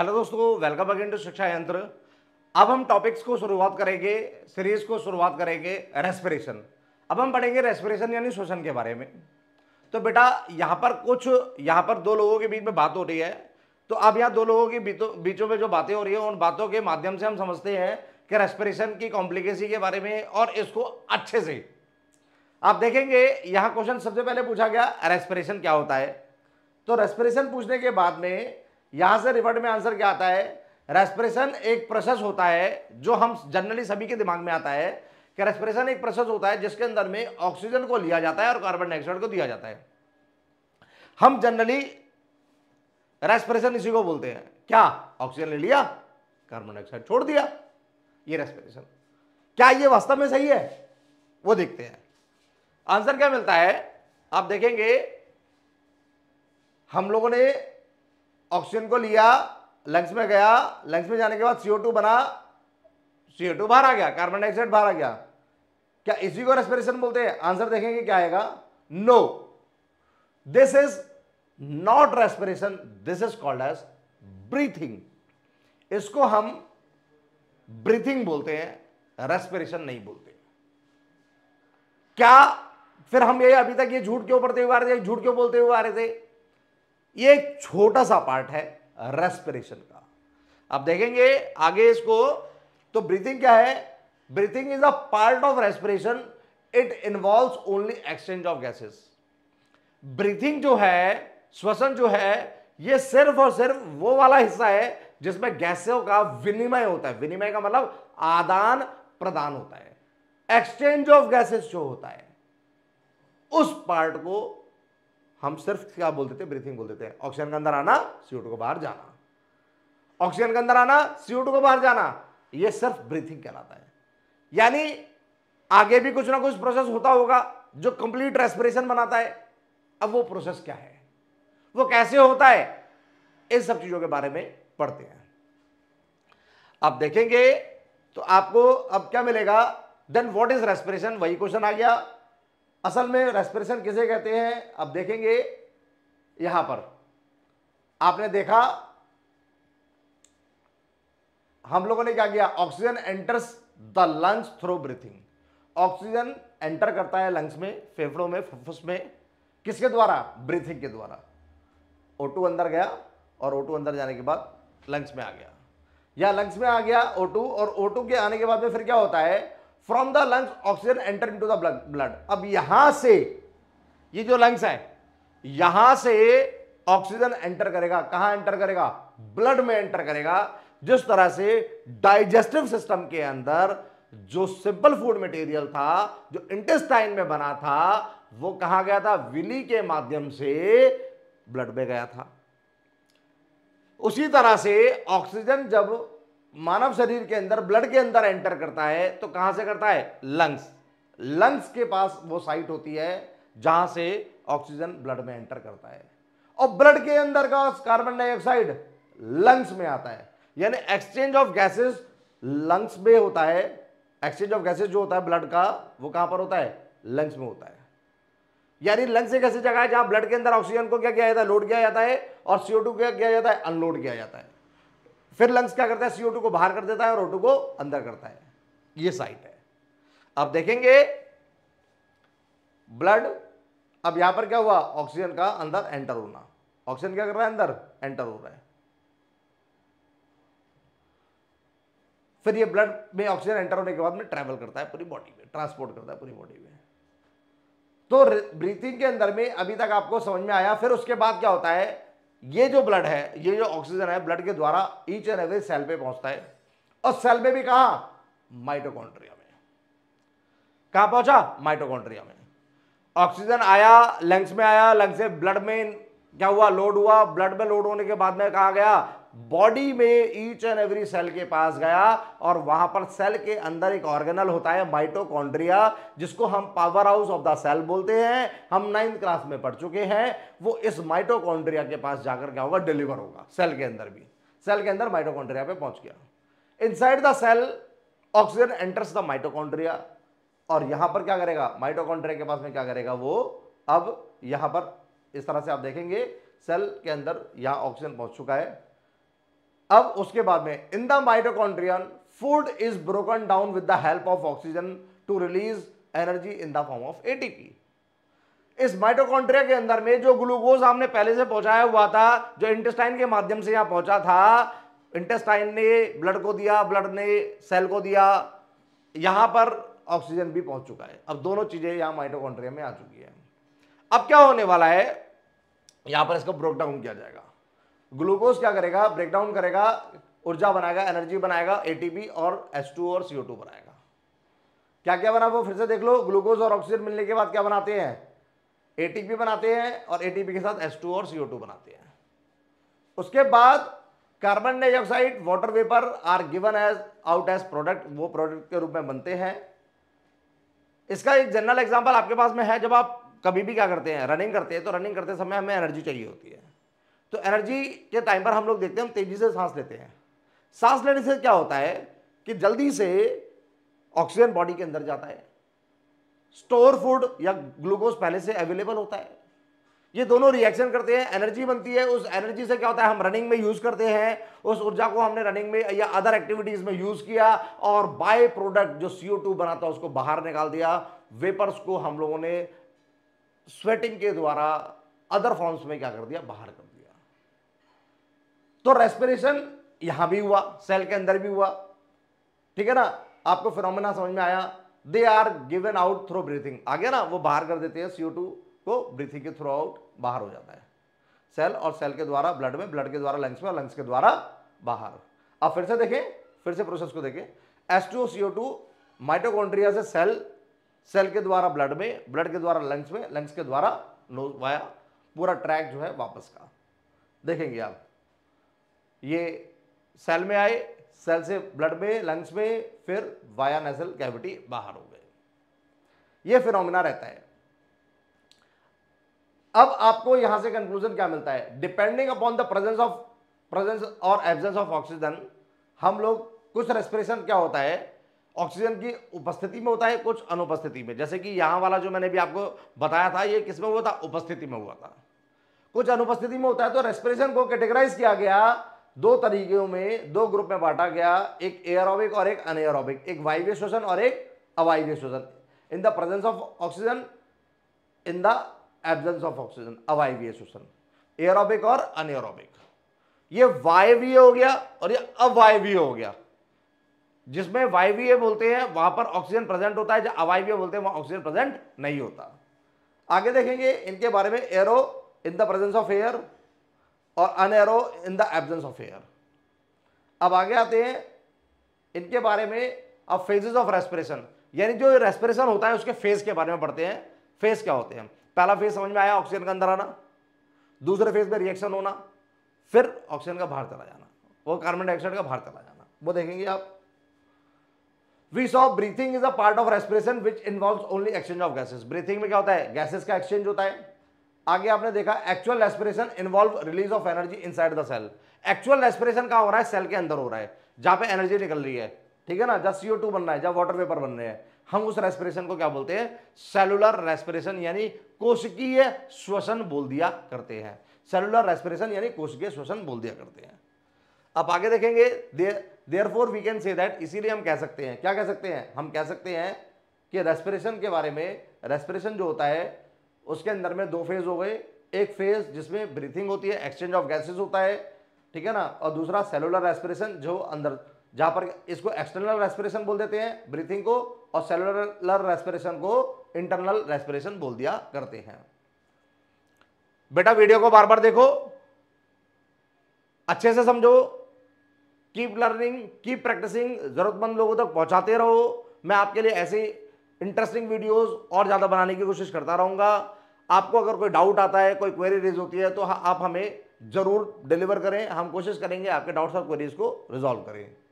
hello दोस्तों welcome again to शिक्षा यंत्र अब हम टॉपिक्स को शुरुआत करेंगे सीरीज को शुरुआत करेंगे रेस्पिरेशन अब हम पढ़ेंगे रेस्पिरेशन यानी श्वसन के बारे में तो बेटा यहाँ पर कुछ यहाँ पर दो लोगों के बीच में बात हो रही है तो अब यहाँ दो लोगों के बीचों में जो बातें हो रही है उन बातों के माध्यम से हम समझते हैं कि रेस्पिरेशन की कॉम्प्लिकेसी के बारे में और इसको अच्छे से आप देखेंगे यहाँ क्वेश्चन सबसे पहले पूछा गया रेस्पिरेशन क्या होता है तो रेस्पिरेशन पूछने के बाद में यहां से रिवर्ड में आंसर क्या आता है रेस्पिरेशन एक प्रोसेस होता है जो हम जनरली सभी के दिमाग में आता है कि रेस्पिरेशन एक प्रोसेस होता है जिसके अंदर में ऑक्सीजन को लिया जाता है और कार्बन डाइऑक्साइड को दिया जाता है हम जनरली रेस्पिरेशन इसी को बोलते हैं क्या ऑक्सीजन ले लिया कार्बन डाइऑक्साइड छोड़ दिया ये रेस्पिरेशन क्या ये वास्तव में सही है वो देखते हैं आंसर क्या मिलता है आप देखेंगे हम लोगों ने ऑक्सीजन को लिया लंग्स में गया लंग्स में जाने के बाद CO2 बना CO2 बाहर आ गया कार्बन डाइऑक्साइड बाहर आ गया क्या इसी को रेस्पिरेशन बोलते हैं आंसर देखेंगे क्या आएगा no this is not respiration this is called as breathing इसको हम ब्रीथिंग बोलते हैं रेस्पिरेशन नहीं बोलते क्या फिर हम ये अभी तक ये झूठ क्यों पढ़ते हुए आ रहे थे झूठ क्यों बोलते हुए आ रहे थे ये एक छोटा सा पार्ट है रेस्पिरेशन का आप देखेंगे आगे इसको तो ब्रीथिंग क्या है breathing is a part of respiration it involve only exchange of gases breathing जो है श्वसन जो है ये सिर्फ और सिर्फ वो वाला हिस्सा है जिसमें गैसों का विनिमय होता है विनिमय का मतलब आदान प्रदान होता है एक्सचेंज ऑफ गैसेस जो होता है उस पार्ट को हम सिर्फ क्या बोलते थे हैं ब्रीथिंग बोलते थे ऑक्सीजन के अंदर आना सीओ को बाहर जाना ऑक्सीजन के अंदर आना सीओ को बाहर जाना ये सिर्फ ब्रीथिंग कहलाता है यानी आगे भी कुछ ना कुछ प्रोसेस होता होगा जो कंप्लीट रेस्पिरेशन बनाता है अब वो प्रोसेस क्या है वो कैसे होता है इन सब चीज़ों के बारे में पढ़ते हैं आप देखेंगे तो आपको अब क्या मिलेगा देन वॉट इज रेस्पिरेशन वही क्वेश्चन आ गया असल में रेस्पिरेशन किसे कहते हैं अब देखेंगे यहां पर आपने देखा हम लोगों ने क्या किया oxygen enters the lungs through breathing oxygen enter करता है लंग्स में फेफड़ों में फुफ्फुस में किसके द्वारा ब्रीथिंग के द्वारा ओ अंदर गया और ओ अंदर जाने के बाद लंग्स में आ गया या लंग्स में आ गया ओ और ओ के आने के बाद में फिर क्या होता है from the lungs oxygen enter into the blood अब यहां से ये जो लंग्स है यहां से ऑक्सीजन एंटर करेगा कहां एंटर करेगा ब्लड में एंटर करेगा जिस तरह से डाइजेस्टिव सिस्टम के अंदर जो सिंपल फूड मटेरियल था जो इंटेस्टाइन में बना था वो कहा गया था विली के माध्यम से ब्लड में गया था उसी तरह से ऑक्सीजन जब मानव शरीर के अंदर ब्लड के अंदर एंटर करता है तो कहां से करता है लंग्स लंग्स के पास वो साइट होती है जहां से ऑक्सीजन ब्लड में एंटर करता है और ब्लड के अंदर का कार्बन डाइऑक्साइड लंग्स में आता है यानी एक्सचेंज ऑफ गैसेस लंग्स में होता है एक्सचेंज ऑफ गैसेस जो होता है ब्लड का वो कहां पर होता है लंग्स में होता है यानी लंग्स एक ऐसी जगह है जहां ब्लड के अंदर ऑक्सीजन को क्या किया जाता है लोड किया जाता है और सीओ टू क्या किया जाता है अनलोड किया जाता है फिर लंग्स क्या करता है सीओ को बाहर कर देता है और ओटो को अंदर करता है ये साइट है अब देखेंगे ब्लड अब यहां पर क्या हुआ ऑक्सीजन का अंदर एंटर होना ऑक्सीजन क्या कर रहा है अंदर एंटर हो रहा है फिर ये ब्लड में ऑक्सीजन एंटर होने के बाद में ट्रेवल करता है पूरी बॉडी में ट्रांसपोर्ट करता है पूरी बॉडी में तो ब्रीथिंग के अंदर में अभी तक आपको समझ में आया फिर उसके बाद क्या होता है ये जो ब्लड है ये जो ऑक्सीजन है ब्लड के द्वारा ईच एंड एवरी सेल पे पहुंचता है और सेल में भी कहा माइटोकॉन्ड्रिया में कहा पहुंचा माइटोकॉन्ड्रिया में ऑक्सीजन आया लंग्स में आया लंग्स से ब्लड में क्या हुआ लोड हुआ ब्लड में लोड होने के बाद में कहा गया बॉडी में ईच एंड एवरी सेल के पास गया और वहां पर सेल के अंदर एक ऑर्गेनल होता है माइटोकॉन्ड्रिया जिसको हम power house of the cell बोलते हैं हम नाइन्थ क्लास में पढ़ चुके हैं वो इस माइटोकॉन्ड्रिया के पास जाकर क्या होगा डिलीवर होगा सेल के अंदर भी सेल के अंदर माइटोकॉन्ड्रिया पे पहुंच गया side the cell oxygen enters the mitochondria और यहां पर क्या करेगा माइटोकॉन्ड्रिया के पास में क्या करेगा वो अब यहां पर इस तरह से आप देखेंगे सेल के अंदर यहां ऑक्सीजन पहुंच चुका है अब उसके बाद में in the mitochondrion food is broken down with the help of oxygen to release energy in the form of ATP इस माइटोकॉन्ड्रिया के अंदर में जो ग्लूकोज हमने पहले से पहुंचाया हुआ था जो इंटेस्टाइन के माध्यम से यहां पहुंचा था इंटेस्टाइन ने ब्लड को दिया ब्लड ने सेल को दिया यहां पर ऑक्सीजन भी पहुंच चुका है अब दोनों चीजें यहां माइटोकॉन्ड्रिया में आ चुकी है अब क्या होने वाला है यहां पर इसको ब्रेक डाउन किया जाएगा ग्लूकोज क्या करेगा ब्रेक डाउन करेगा ऊर्जा बनाएगा एनर्जी बनाएगा एटीपी और एस और सीओ बनाएगा क्या क्या बना वो फिर से देख लो ग्लूकोज और ऑक्सीजन मिलने के बाद क्या बनाते हैं एटीपी बनाते हैं और एटीपी के साथ एस और सीओ बनाते हैं उसके बाद carbon dioxide water vapour are given as out as product वो प्रोडक्ट के रूप में बनते हैं इसका एक जनरल एग्जांपल आपके पास में है जब आप कभी भी क्या करते हैं रनिंग करते हैं तो रनिंग करते समय हमें एनर्जी चाहिए होती है तो एनर्जी के टाइम पर हम लोग देखते हैं हम तेज़ी से सांस लेते हैं सांस लेने से क्या होता है कि जल्दी से ऑक्सीजन बॉडी के अंदर जाता है स्टोर फूड या ग्लूकोज पहले से अवेलेबल होता है ये दोनों रिएक्शन करते हैं एनर्जी बनती है उस एनर्जी से क्या होता है हम रनिंग में यूज़ करते हैं उस ऊर्जा को हमने रनिंग में या अदर एक्टिविटीज़ में यूज़ किया और बाय प्रोडक्ट जो सी बनाता है उसको बाहर निकाल दिया वेपर्स को हम लोगों ने स्वेटिंग के द्वारा अदर फॉर्म्स में क्या कर दिया बाहर कर दिया तो रेस्पिरेशन यहां भी हुआ सेल के अंदर भी हुआ ठीक है ना आपको फिनोमिना समझ में आया they are given out through breathing आ गया ना वो बाहर कर देते हैं सीओ टू को ब्रीथिंग के थ्रू आउट बाहर हो जाता है सेल और सेल के द्वारा ब्लड में ब्लड के द्वारा लंग्स में और लंग्स के द्वारा बाहर अब फिर से देखें फिर से प्रोसेस को देखें S two CO two mitochondria से सेल सेल के द्वारा ब्लड में ब्लड के द्वारा लंग्स में लंग्स के द्वारा वाया पूरा ट्रैक जो है वापस का देखेंगे आप ये सेल में आए सेल से ब्लड में लंग्स में फिर वाया नेसल कैविटी बाहर हो गए ये फिनोमिना रहता है अब आपको यहां से कंक्लूजन क्या मिलता है depending upon the presence of presence और एब्सेंस ऑफ ऑक्सीजन हम लोग कुछ रेस्पिरेशन क्या होता है ऑक्सीजन की उपस्थिति में होता है कुछ अनुपस्थिति में जैसे कि यहाँ वाला जो मैंने भी आपको बताया था ये किस में हुआ था उपस्थिति में हुआ था कुछ अनुपस्थिति में होता है तो रेस्पिरेशन को कैटेगराइज किया गया दो तरीकों में दो ग्रुप में बांटा गया एक एयरोबिक और एक अनएरोबिक एक वायव्य श्वसन और एक अवायव्य श्वसन in the presence of oxygen in the absence of oxygen अवायवीय श्वसन एयरोबिक और अनएरोबिक ये वायवीय हो गया और ये अवायवीय हो गया जिसमें वायवीय बोलते हैं वहाँ पर ऑक्सीजन प्रेजेंट होता है जो अवायवीय बोलते हैं वहाँ ऑक्सीजन प्रेजेंट नहीं होता आगे देखेंगे इनके बारे में aero in the presence of air और an aero in the absence of air अब आगे आते हैं इनके बारे में अब फेजेस ऑफ रेस्पिरेशन यानी जो रेस्पिरेशन होता है उसके फेज के बारे में पढ़ते हैं फेज क्या होते हैं पहला फेज समझ में आया ऑक्सीजन का अंदर आना दूसरे फेज में रिएक्शन होना फिर ऑक्सीजन का बाहर चला जाना वो कार्बन डाइऑक्साइड का बाहर चला जाना वो देखेंगे आप we saw breathing is a part of respiration which involve only exchange of gases breathing में क्या होता है गैसेस का एक्सचेंज होता है आगे आपने देखा actual respiration involve release of energy inside the cell actual respiration कहाँ हो रहा है सेल के अंदर हो रहा है जहाँ पे एनर्जी निकल रही है ठीक है ना जहाँ सीओ बन रहा है जब वाटर पेपर बन रहे हैं हम उस रेस्पिरेशन को क्या बोलते हैं सेलुलर रेस्पिरेशन यानी कोशिकीय श्वसन बोल दिया करते हैं सेलुलर रेस्पिरेशन यानी कोशिकीय श्वसन बोल दिया करते हैं अब आगे देखेंगे therefore we can say that इसीलिए हम कह सकते हैं क्या कह सकते हैं हम कह सकते हैं कि रेस्पिरेशन के बारे में रेस्पिरेशन जो होता है उसके अंदर में दो फेज़ हो गए एक फेज़ जिसमें ब्रीथिंग होती है एक्सचेंज ऑफ गैसेज होता है ठीक है ना और दूसरा सेलुलर रेस्पिरेशन जो अंदर जहाँ पर इसको एक्सटर्नल रेस्पिरेशन बोल देते हैं ब्रीथिंग को और सेलुलर रेस्पिरेशन को इंटरनल रेस्पिरेशन बोल दिया करते हैं बेटा वीडियो को बार बार देखो अच्छे से समझो कीप लर्निंग कीप प्रैक्टिसिंग ज़रूरतमंद लोगों तक पहुँचाते रहो मैं आपके लिए ऐसी इंटरेस्टिंग वीडियोज़ और ज़्यादा बनाने की कोशिश करता रहूँगा आपको अगर कोई डाउट आता है कोई क्वेरी रेज होती है तो आप हमें ज़रूर डिलीवर करें हम कोशिश करेंगे आपके डाउट्स और क्वेरीज़ को रिजॉल्व करें